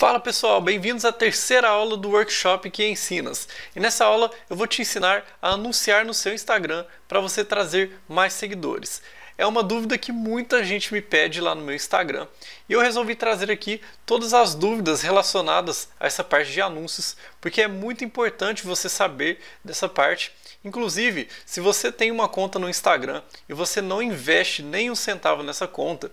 Fala pessoal, bem-vindos à terceira aula do workshop que ensinas. E nessa aula eu vou te ensinar a anunciar no seu Instagram para você trazer mais seguidores. É uma dúvida que muita gente me pede lá no meu Instagram e eu resolvi trazer aqui todas as dúvidas relacionadas a essa parte de anúncios, porque é muito importante você saber dessa parte Inclusive, se você tem uma conta no Instagram e você não investe nem um centavo nessa conta,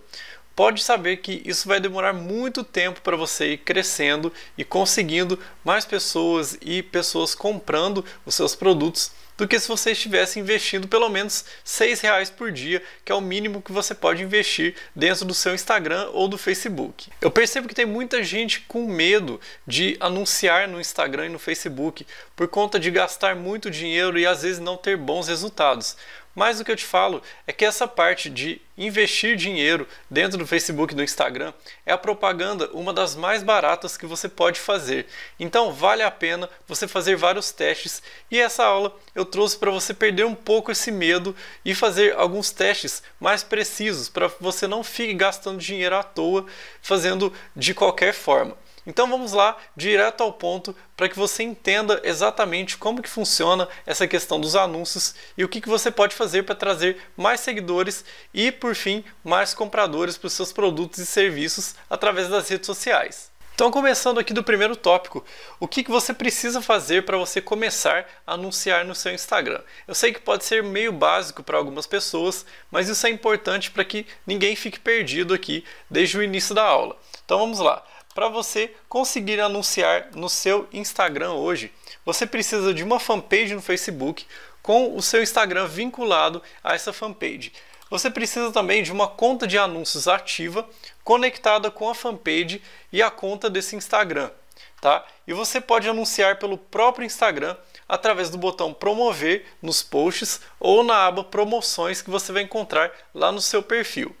pode saber que isso vai demorar muito tempo para você ir crescendo e conseguindo mais pessoas e pessoas comprando os seus produtos do que se você estivesse investindo pelo menos R$ reais por dia, que é o mínimo que você pode investir dentro do seu Instagram ou do Facebook. Eu percebo que tem muita gente com medo de anunciar no Instagram e no Facebook por conta de gastar muito dinheiro e às vezes não ter bons resultados. Mas o que eu te falo é que essa parte de investir dinheiro dentro do Facebook e do Instagram é a propaganda uma das mais baratas que você pode fazer. Então vale a pena você fazer vários testes e essa aula eu trouxe para você perder um pouco esse medo e fazer alguns testes mais precisos para você não fique gastando dinheiro à toa fazendo de qualquer forma. Então vamos lá direto ao ponto para que você entenda exatamente como que funciona essa questão dos anúncios e o que, que você pode fazer para trazer mais seguidores e, por fim, mais compradores para os seus produtos e serviços através das redes sociais. Então, começando aqui do primeiro tópico, o que, que você precisa fazer para você começar a anunciar no seu Instagram? Eu sei que pode ser meio básico para algumas pessoas, mas isso é importante para que ninguém fique perdido aqui desde o início da aula. Então, vamos lá para você conseguir anunciar no seu Instagram hoje, você precisa de uma fanpage no Facebook com o seu Instagram vinculado a essa fanpage. Você precisa também de uma conta de anúncios ativa conectada com a fanpage e a conta desse Instagram, tá? E você pode anunciar pelo próprio Instagram através do botão promover nos posts ou na aba promoções que você vai encontrar lá no seu perfil.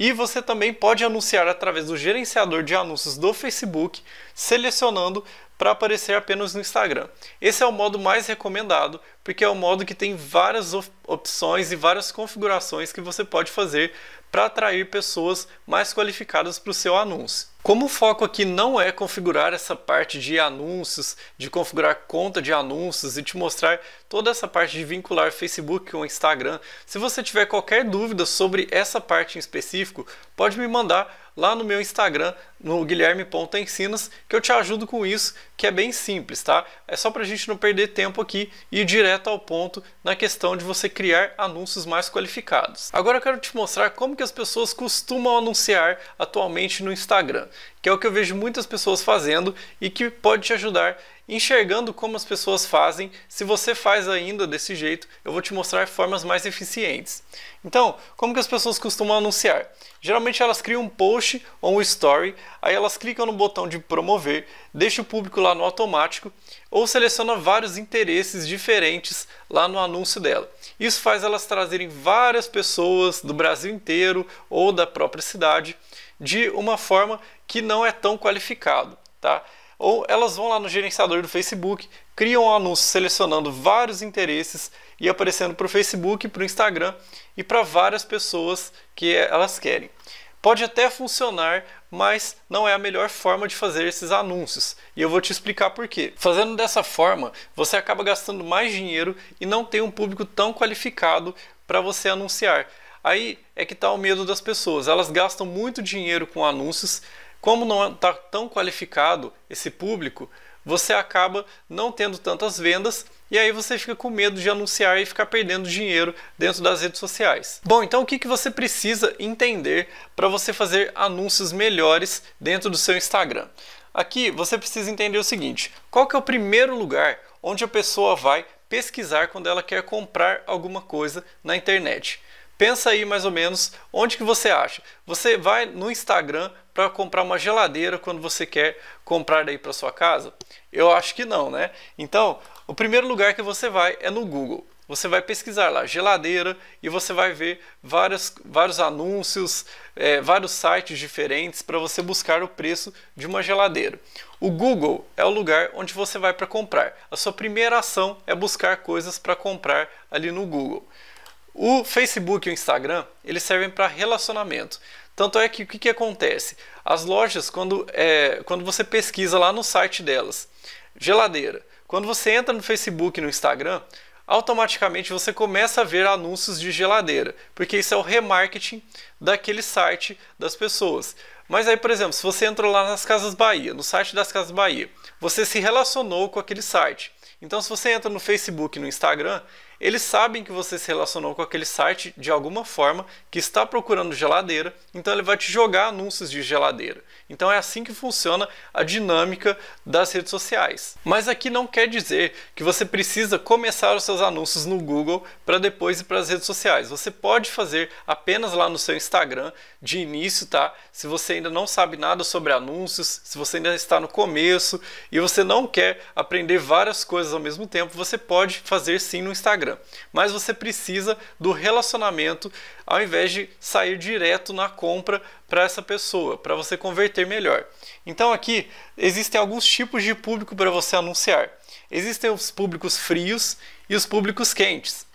E você também pode anunciar através do gerenciador de anúncios do Facebook, selecionando para aparecer apenas no Instagram. Esse é o modo mais recomendado, porque é o modo que tem várias opções e várias configurações que você pode fazer para atrair pessoas mais qualificadas para o seu anúncio. Como o foco aqui não é configurar essa parte de anúncios, de configurar conta de anúncios e te mostrar toda essa parte de vincular Facebook com Instagram, se você tiver qualquer dúvida sobre essa parte em específico, pode me mandar lá no meu Instagram, no guilherme.ensinas, que eu te ajudo com isso, que é bem simples, tá? É só para a gente não perder tempo aqui e ir direto ao ponto na questão de você criar anúncios mais qualificados. Agora eu quero te mostrar como que as pessoas costumam anunciar atualmente no Instagram, que é o que eu vejo muitas pessoas fazendo e que pode te ajudar enxergando como as pessoas fazem. Se você faz ainda desse jeito, eu vou te mostrar formas mais eficientes. Então, como que as pessoas costumam anunciar? Geralmente elas criam um post ou um story, aí elas clicam no botão de promover, deixa o público lá no automático ou seleciona vários interesses diferentes lá no anúncio dela. Isso faz elas trazerem várias pessoas do Brasil inteiro ou da própria cidade de uma forma que não é tão qualificado, tá? ou elas vão lá no gerenciador do Facebook, criam um anúncio selecionando vários interesses e aparecendo para o Facebook, para o Instagram e para várias pessoas que é, elas querem. Pode até funcionar, mas não é a melhor forma de fazer esses anúncios. E eu vou te explicar por quê. Fazendo dessa forma, você acaba gastando mais dinheiro e não tem um público tão qualificado para você anunciar. Aí é que está o medo das pessoas. Elas gastam muito dinheiro com anúncios, como não está tão qualificado esse público, você acaba não tendo tantas vendas e aí você fica com medo de anunciar e ficar perdendo dinheiro dentro das redes sociais. Bom, então o que, que você precisa entender para você fazer anúncios melhores dentro do seu Instagram? Aqui você precisa entender o seguinte: qual que é o primeiro lugar onde a pessoa vai pesquisar quando ela quer comprar alguma coisa na internet? pensa aí mais ou menos onde que você acha. Você vai no Instagram para comprar uma geladeira quando você quer comprar aí para sua casa? Eu acho que não, né? Então, o primeiro lugar que você vai é no Google. Você vai pesquisar lá geladeira e você vai ver vários, vários anúncios, é, vários sites diferentes para você buscar o preço de uma geladeira. O Google é o lugar onde você vai para comprar. A sua primeira ação é buscar coisas para comprar ali no Google. O Facebook e o Instagram, eles servem para relacionamento. Tanto é que o que, que acontece? As lojas, quando, é, quando você pesquisa lá no site delas, geladeira, quando você entra no Facebook e no Instagram, automaticamente você começa a ver anúncios de geladeira, porque isso é o remarketing daquele site das pessoas. Mas aí, por exemplo, se você entrou lá nas Casas Bahia, no site das Casas Bahia, você se relacionou com aquele site. Então, se você entra no Facebook e no Instagram, eles sabem que você se relacionou com aquele site de alguma forma, que está procurando geladeira, então ele vai te jogar anúncios de geladeira. Então é assim que funciona a dinâmica das redes sociais. Mas aqui não quer dizer que você precisa começar os seus anúncios no Google para depois ir para as redes sociais. Você pode fazer apenas lá no seu Instagram de início, tá? Se você ainda não sabe nada sobre anúncios, se você ainda está no começo e você não quer aprender várias coisas ao mesmo tempo, você pode fazer sim no Instagram. Mas você precisa do relacionamento ao invés de sair direto na compra para essa pessoa, para você converter melhor. Então aqui existem alguns tipos de público para você anunciar. Existem os públicos frios e os públicos quentes.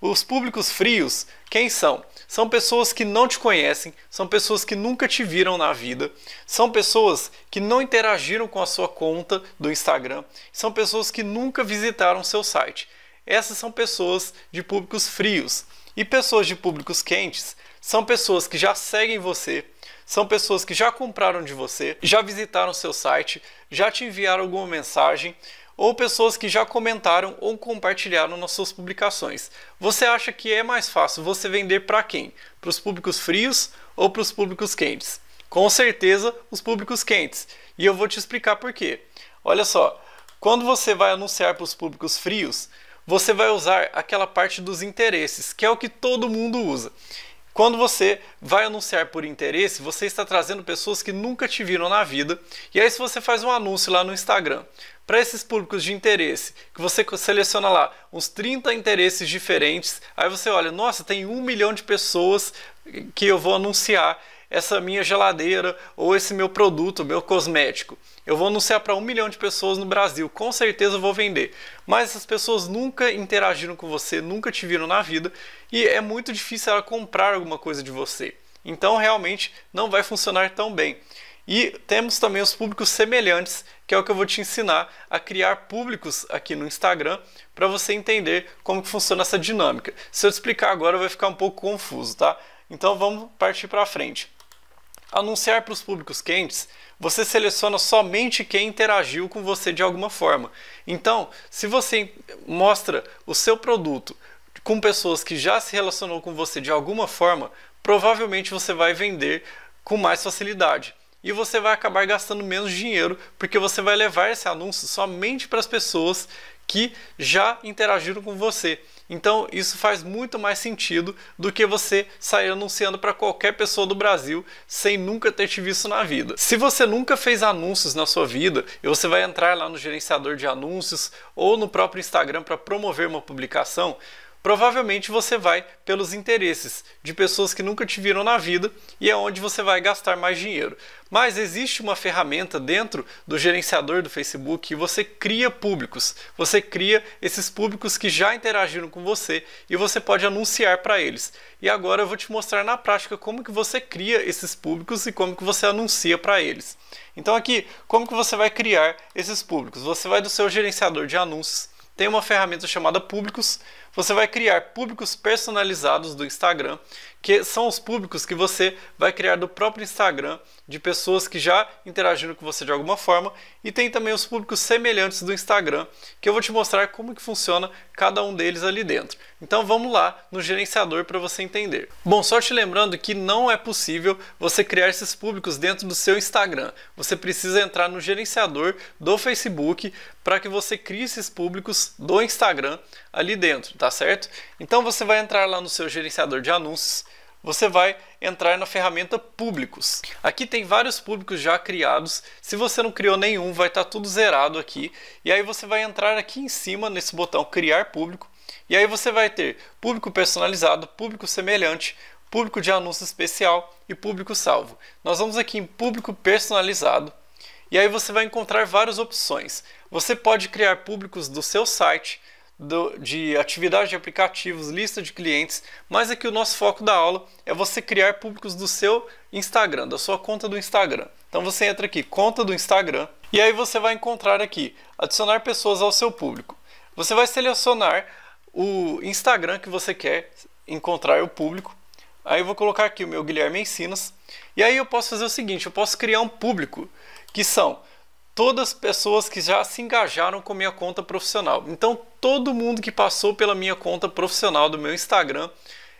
Os públicos frios, quem são? São pessoas que não te conhecem, são pessoas que nunca te viram na vida, são pessoas que não interagiram com a sua conta do Instagram, são pessoas que nunca visitaram seu site. Essas são pessoas de públicos frios. E pessoas de públicos quentes são pessoas que já seguem você, são pessoas que já compraram de você, já visitaram seu site, já te enviaram alguma mensagem, ou pessoas que já comentaram ou compartilharam nas suas publicações. Você acha que é mais fácil você vender para quem? Para os públicos frios ou para os públicos quentes? Com certeza, os públicos quentes. E eu vou te explicar por quê. Olha só, quando você vai anunciar para os públicos frios, você vai usar aquela parte dos interesses, que é o que todo mundo usa. Quando você vai anunciar por interesse, você está trazendo pessoas que nunca te viram na vida. E aí, se você faz um anúncio lá no Instagram, para esses públicos de interesse, que você seleciona lá uns 30 interesses diferentes, aí você olha, nossa, tem um milhão de pessoas que eu vou anunciar essa minha geladeira ou esse meu produto, meu cosmético. Eu vou anunciar para um milhão de pessoas no Brasil, com certeza eu vou vender. Mas essas pessoas nunca interagiram com você, nunca te viram na vida e é muito difícil ela comprar alguma coisa de você. Então realmente não vai funcionar tão bem. E temos também os públicos semelhantes, que é o que eu vou te ensinar a criar públicos aqui no Instagram para você entender como que funciona essa dinâmica. Se eu te explicar agora vai ficar um pouco confuso, tá? Então vamos partir para frente. Anunciar para os públicos quentes, você seleciona somente quem interagiu com você de alguma forma. Então, se você mostra o seu produto com pessoas que já se relacionou com você de alguma forma, provavelmente você vai vender com mais facilidade e você vai acabar gastando menos dinheiro porque você vai levar esse anúncio somente para as pessoas que já interagiram com você. Então, isso faz muito mais sentido do que você sair anunciando para qualquer pessoa do Brasil sem nunca ter te visto na vida. Se você nunca fez anúncios na sua vida e você vai entrar lá no gerenciador de anúncios ou no próprio Instagram para promover uma publicação, provavelmente você vai pelos interesses de pessoas que nunca te viram na vida e é onde você vai gastar mais dinheiro. Mas existe uma ferramenta dentro do gerenciador do Facebook que você cria públicos. Você cria esses públicos que já interagiram com você e você pode anunciar para eles. E agora eu vou te mostrar na prática como que você cria esses públicos e como que você anuncia para eles. Então aqui, como que você vai criar esses públicos? Você vai do seu gerenciador de anúncios tem uma ferramenta chamada Públicos. Você vai criar públicos personalizados do Instagram, que são os públicos que você vai criar do próprio Instagram de pessoas que já interagiram com você de alguma forma e tem também os públicos semelhantes do Instagram, que eu vou te mostrar como que funciona cada um deles ali dentro. Então vamos lá no gerenciador para você entender. Bom, só te lembrando que não é possível você criar esses públicos dentro do seu Instagram. Você precisa entrar no gerenciador do Facebook para que você crie esses públicos do Instagram ali dentro, tá certo? Então você vai entrar lá no seu gerenciador de anúncios você vai entrar na ferramenta públicos. Aqui tem vários públicos já criados. Se você não criou nenhum, vai estar tá tudo zerado aqui. E aí você vai entrar aqui em cima nesse botão criar público. E aí você vai ter público personalizado, público semelhante, público de anúncio especial e público salvo. Nós vamos aqui em público personalizado. E aí você vai encontrar várias opções. Você pode criar públicos do seu site, do, de atividade de aplicativos, lista de clientes, mas aqui é o nosso foco da aula é você criar públicos do seu Instagram, da sua conta do Instagram. Então você entra aqui, conta do Instagram, e aí você vai encontrar aqui, adicionar pessoas ao seu público. Você vai selecionar o Instagram que você quer encontrar o público. Aí eu vou colocar aqui o meu Guilherme Ensinas. E aí eu posso fazer o seguinte, eu posso criar um público que são todas pessoas que já se engajaram com minha conta profissional. Então, todo mundo que passou pela minha conta profissional do meu Instagram,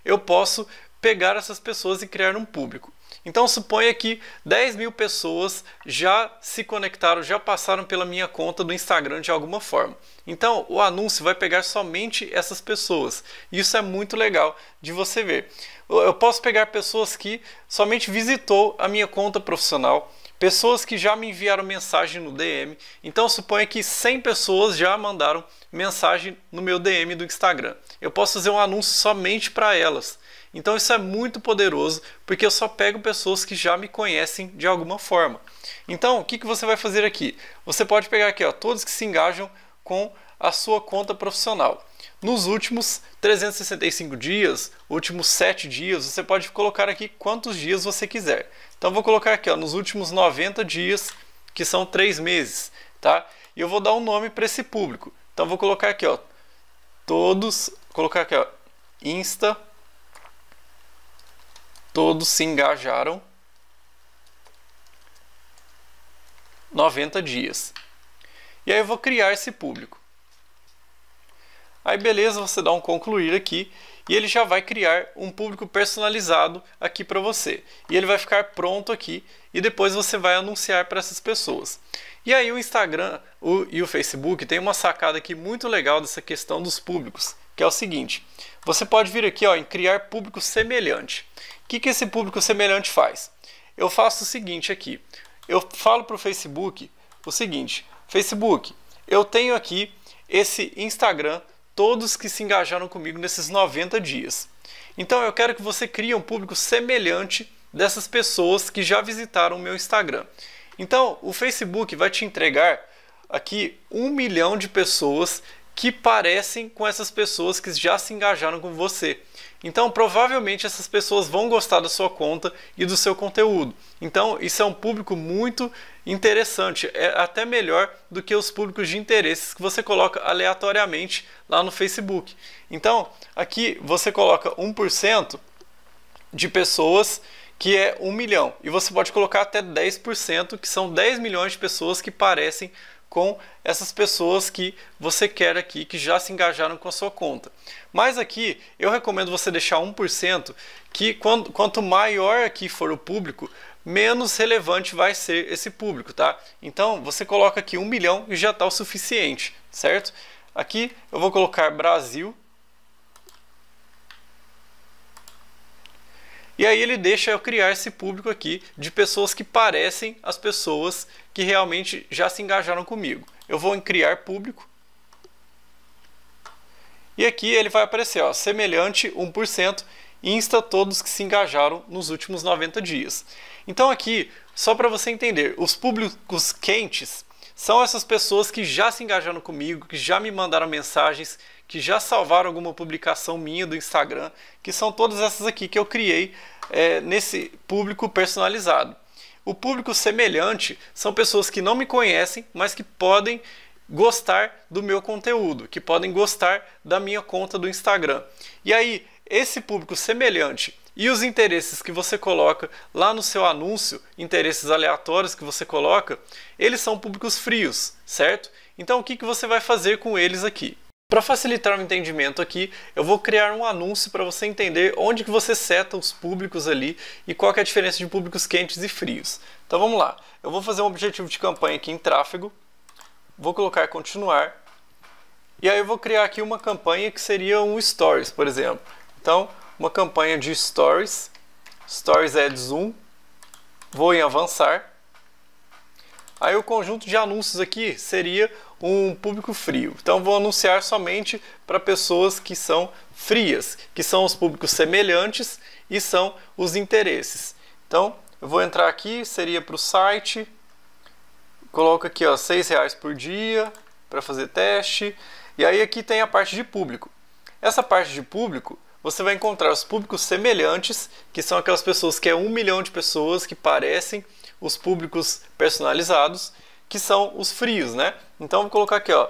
eu posso pegar essas pessoas e criar um público. Então, suponha que 10 mil pessoas já se conectaram, já passaram pela minha conta do Instagram de alguma forma. Então, o anúncio vai pegar somente essas pessoas. Isso é muito legal de você ver eu posso pegar pessoas que somente visitou a minha conta profissional, pessoas que já me enviaram mensagem no DM. Então suponha que 100 pessoas já mandaram mensagem no meu DM do Instagram. Eu posso fazer um anúncio somente para elas. Então isso é muito poderoso, porque eu só pego pessoas que já me conhecem de alguma forma. Então o que, que você vai fazer aqui? Você pode pegar aqui ó, todos que se engajam com a sua conta profissional nos últimos 365 dias, últimos 7 dias, você pode colocar aqui quantos dias você quiser. Então vou colocar aqui, ó, nos últimos 90 dias, que são 3 meses, tá? E eu vou dar um nome para esse público. Então vou colocar aqui, ó, todos, colocar aqui, ó, Insta todos se engajaram 90 dias. E aí eu vou criar esse público. Aí beleza, você dá um concluir aqui e ele já vai criar um público personalizado aqui para você. E ele vai ficar pronto aqui e depois você vai anunciar para essas pessoas. E aí o Instagram o, e o Facebook tem uma sacada aqui muito legal dessa questão dos públicos, que é o seguinte: você pode vir aqui ó, em criar público semelhante. O que, que esse público semelhante faz? Eu faço o seguinte aqui. Eu falo para o Facebook o seguinte: Facebook, eu tenho aqui esse Instagram todos que se engajaram comigo nesses 90 dias. Então eu quero que você crie um público semelhante dessas pessoas que já visitaram o meu Instagram. Então o Facebook vai te entregar aqui um milhão de pessoas que parecem com essas pessoas que já se engajaram com você. Então, provavelmente essas pessoas vão gostar da sua conta e do seu conteúdo. Então, isso é um público muito interessante, é até melhor do que os públicos de interesses que você coloca aleatoriamente lá no Facebook. Então, aqui você coloca 1% de pessoas que é 1 milhão, e você pode colocar até 10%, que são 10 milhões de pessoas que parecem com essas pessoas que você quer aqui, que já se engajaram com a sua conta. Mas aqui eu recomendo você deixar 1%, que quando, quanto maior aqui for o público, menos relevante vai ser esse público, tá? Então você coloca aqui 1 milhão e já está o suficiente, certo? Aqui eu vou colocar Brasil E aí ele deixa eu criar esse público aqui de pessoas que parecem as pessoas que realmente já se engajaram comigo. Eu vou em criar público. E aqui ele vai aparecer, ó, semelhante 1%, insta todos que se engajaram nos últimos 90 dias. Então aqui, só para você entender, os públicos quentes são essas pessoas que já se engajaram comigo, que já me mandaram mensagens, que já salvaram alguma publicação minha do Instagram, que são todas essas aqui que eu criei é, nesse público personalizado. O público semelhante são pessoas que não me conhecem, mas que podem gostar do meu conteúdo, que podem gostar da minha conta do Instagram. E aí, esse público semelhante e os interesses que você coloca lá no seu anúncio, interesses aleatórios que você coloca, eles são públicos frios, certo? Então o que, que você vai fazer com eles aqui? Para facilitar o entendimento aqui, eu vou criar um anúncio para você entender onde que você seta os públicos ali e qual é a diferença de públicos quentes e frios. Então vamos lá, eu vou fazer um objetivo de campanha aqui em tráfego, vou colocar continuar, e aí eu vou criar aqui uma campanha que seria um stories, por exemplo. Então, uma campanha de Stories, Stories Ads é 1, vou em avançar. Aí o conjunto de anúncios aqui seria um público frio. Então vou anunciar somente para pessoas que são frias, que são os públicos semelhantes e são os interesses. Então eu vou entrar aqui, seria para o site, coloco aqui ó, 6 reais por dia para fazer teste. E aí aqui tem a parte de público. Essa parte de público você vai encontrar os públicos semelhantes, que são aquelas pessoas que é um milhão de pessoas que parecem os públicos personalizados, que são os frios, né? Então vou colocar aqui, ó,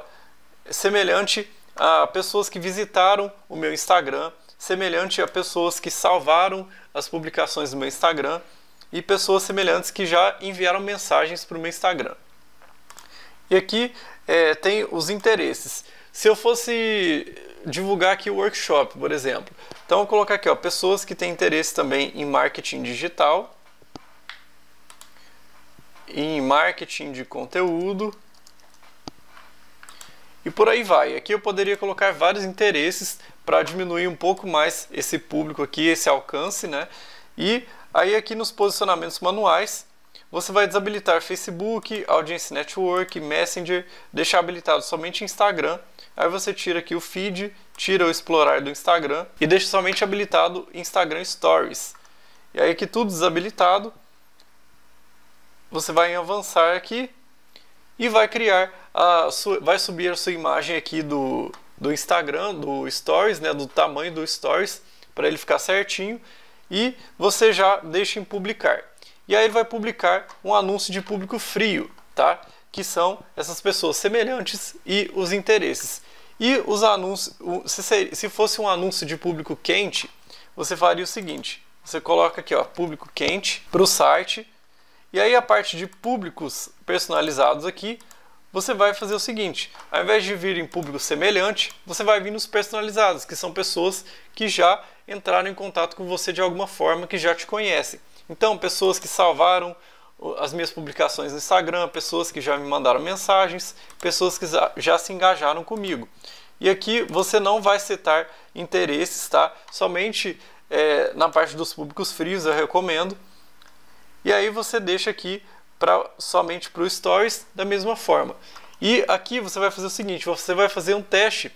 semelhante a pessoas que visitaram o meu Instagram, semelhante a pessoas que salvaram as publicações do meu Instagram e pessoas semelhantes que já enviaram mensagens para o meu Instagram. E aqui é, tem os interesses. Se eu fosse divulgar aqui o workshop, por exemplo, então vou colocar aqui, ó, pessoas que têm interesse também em marketing digital, em marketing de conteúdo e por aí vai. Aqui eu poderia colocar vários interesses para diminuir um pouco mais esse público aqui, esse alcance, né? E aí aqui nos posicionamentos manuais você vai desabilitar Facebook, Audience Network, Messenger, deixar habilitado somente Instagram. Aí você tira aqui o feed, tira o explorar do Instagram e deixa somente habilitado Instagram Stories. E aí que tudo desabilitado, você vai em avançar aqui e vai criar a sua, vai subir a sua imagem aqui do, do Instagram, do Stories, né, do tamanho do Stories, para ele ficar certinho e você já deixa em publicar. E aí ele vai publicar um anúncio de público frio, tá? Que são essas pessoas semelhantes e os interesses. E os anúncios, se fosse um anúncio de público quente, você faria o seguinte: você coloca aqui, ó, público quente para o site. E aí a parte de públicos personalizados aqui, você vai fazer o seguinte: ao invés de vir em público semelhante, você vai vir nos personalizados, que são pessoas que já entraram em contato com você de alguma forma, que já te conhecem. Então, pessoas que salvaram as minhas publicações no Instagram, pessoas que já me mandaram mensagens, pessoas que já se engajaram comigo. E aqui você não vai citar interesses, tá? Somente é, na parte dos públicos frios eu recomendo. E aí você deixa aqui pra, somente para o Stories da mesma forma. E aqui você vai fazer o seguinte: você vai fazer um teste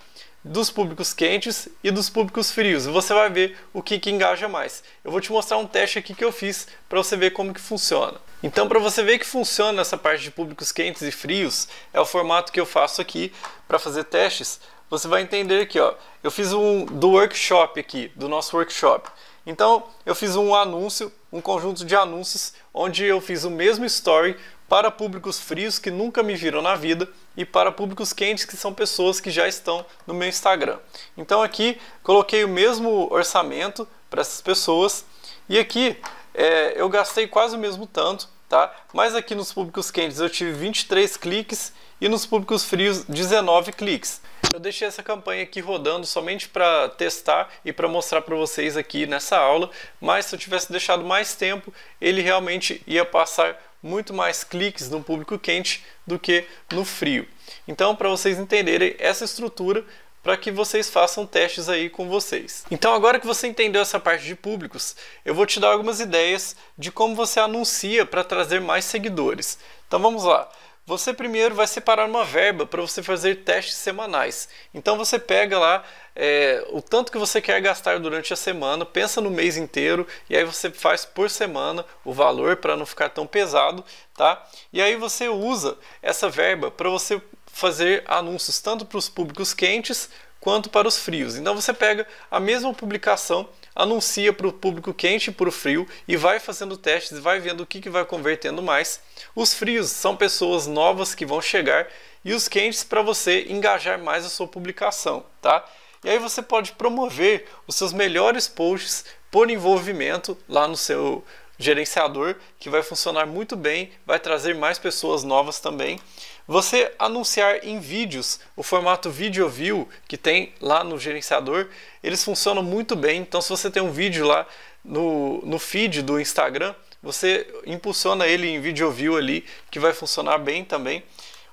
dos públicos quentes e dos públicos frios. Você vai ver o que, que engaja mais. Eu vou te mostrar um teste aqui que eu fiz para você ver como que funciona. Então, para você ver que funciona essa parte de públicos quentes e frios, é o formato que eu faço aqui para fazer testes. Você vai entender aqui, ó. Eu fiz um do workshop aqui, do nosso workshop. Então, eu fiz um anúncio, um conjunto de anúncios, onde eu fiz o mesmo story para públicos frios que nunca me viram na vida e para públicos quentes, que são pessoas que já estão no meu Instagram. Então aqui coloquei o mesmo orçamento para essas pessoas e aqui é, eu gastei quase o mesmo tanto, tá? Mas aqui nos públicos quentes eu tive 23 cliques e nos públicos frios 19 cliques. Eu deixei essa campanha aqui rodando somente para testar e para mostrar para vocês aqui nessa aula, mas se eu tivesse deixado mais tempo, ele realmente ia passar muito mais cliques no público quente do que no frio. Então, para vocês entenderem essa estrutura, para que vocês façam testes aí com vocês. Então, agora que você entendeu essa parte de públicos, eu vou te dar algumas ideias de como você anuncia para trazer mais seguidores. Então, vamos lá você primeiro vai separar uma verba para você fazer testes semanais. Então você pega lá é, o tanto que você quer gastar durante a semana, pensa no mês inteiro e aí você faz por semana o valor para não ficar tão pesado, tá? E aí você usa essa verba para você fazer anúncios tanto para os públicos quentes quanto para os frios. Então você pega a mesma publicação, anuncia para o público quente e para o frio e vai fazendo testes, vai vendo o que, que vai convertendo mais. Os frios são pessoas novas que vão chegar e os quentes para você engajar mais a sua publicação, tá? E aí você pode promover os seus melhores posts por envolvimento lá no seu gerenciador, que vai funcionar muito bem, vai trazer mais pessoas novas também. Você anunciar em vídeos, o formato Video View que tem lá no gerenciador, eles funcionam muito bem. Então, se você tem um vídeo lá no, no feed do Instagram, você impulsiona ele em Video View ali, que vai funcionar bem também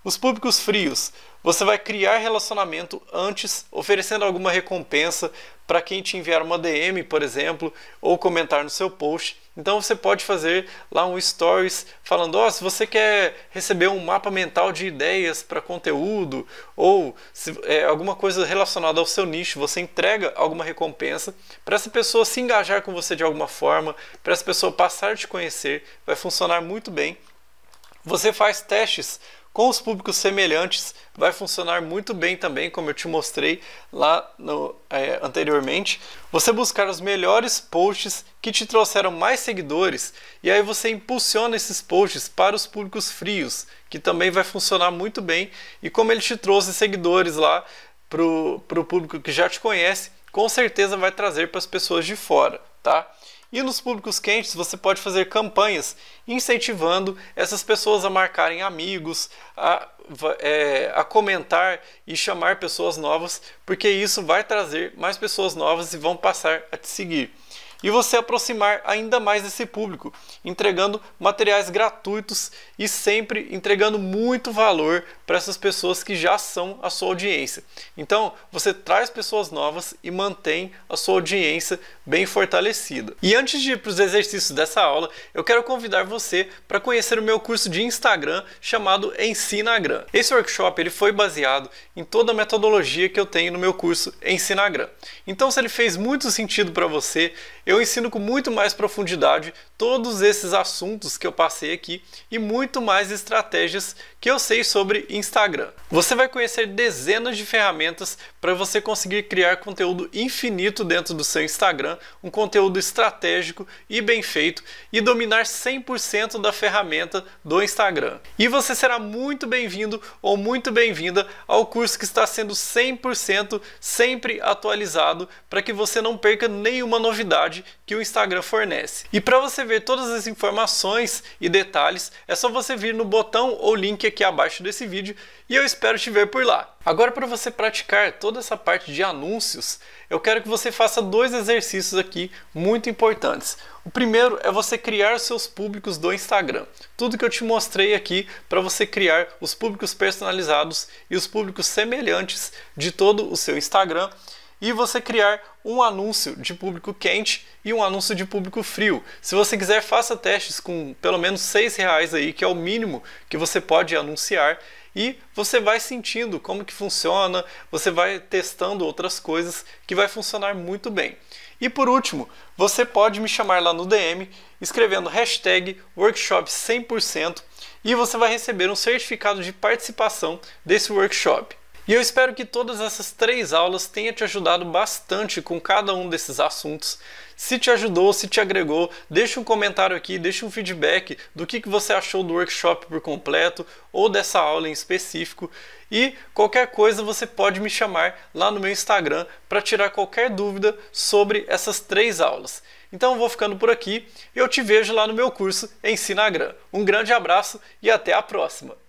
os públicos frios, você vai criar relacionamento antes, oferecendo alguma recompensa para quem te enviar uma DM, por exemplo, ou comentar no seu post. Então você pode fazer lá um stories falando: "Ó, oh, se você quer receber um mapa mental de ideias para conteúdo ou se, é, alguma coisa relacionada ao seu nicho, você entrega alguma recompensa para essa pessoa se engajar com você de alguma forma, para essa pessoa passar a te conhecer, vai funcionar muito bem. Você faz testes com os públicos semelhantes vai funcionar muito bem também, como eu te mostrei lá no, é, anteriormente. Você buscar os melhores posts que te trouxeram mais seguidores e aí você impulsiona esses posts para os públicos frios, que também vai funcionar muito bem. E como ele te trouxe seguidores lá para o público que já te conhece, com certeza vai trazer para as pessoas de fora, tá? E nos públicos quentes você pode fazer campanhas incentivando essas pessoas a marcarem amigos, a, é, a comentar e chamar pessoas novas, porque isso vai trazer mais pessoas novas e vão passar a te seguir e você aproximar ainda mais desse público, entregando materiais gratuitos e sempre entregando muito valor para essas pessoas que já são a sua audiência. Então, você traz pessoas novas e mantém a sua audiência bem fortalecida. E antes de ir para os exercícios dessa aula, eu quero convidar você para conhecer o meu curso de Instagram chamado Ensinagram. Esse workshop ele foi baseado em toda a metodologia que eu tenho no meu curso Ensinagram. Então, se ele fez muito sentido para você, eu ensino com muito mais profundidade todos esses assuntos que eu passei aqui e muito mais estratégias que eu sei sobre Instagram. Você vai conhecer dezenas de ferramentas para você conseguir criar conteúdo infinito dentro do seu Instagram, um conteúdo estratégico e bem feito e dominar 100% da ferramenta do Instagram. E você será muito bem-vindo ou muito bem-vinda ao curso que está sendo 100% sempre atualizado para que você não perca nenhuma novidade que o Instagram fornece. E para você ver todas as informações e detalhes, é só você vir no botão ou link aqui abaixo desse vídeo e eu espero te ver por lá. Agora para você praticar toda essa parte de anúncios, eu quero que você faça dois exercícios aqui muito importantes. O primeiro é você criar seus públicos do Instagram. Tudo que eu te mostrei aqui para você criar os públicos personalizados e os públicos semelhantes de todo o seu Instagram e você criar um anúncio de público quente e um anúncio de público frio. Se você quiser, faça testes com pelo menos seis reais aí, que é o mínimo que você pode anunciar e você vai sentindo como que funciona, você vai testando outras coisas que vai funcionar muito bem. E por último, você pode me chamar lá no DM escrevendo hashtag workshop 100% e você vai receber um certificado de participação desse workshop. E eu espero que todas essas três aulas tenham te ajudado bastante com cada um desses assuntos. Se te ajudou, se te agregou, deixa um comentário aqui, deixa um feedback do que, que você achou do workshop por completo ou dessa aula em específico. E qualquer coisa você pode me chamar lá no meu Instagram para tirar qualquer dúvida sobre essas três aulas. Então eu vou ficando por aqui e eu te vejo lá no meu curso Ensinagram. Um grande abraço e até a próxima!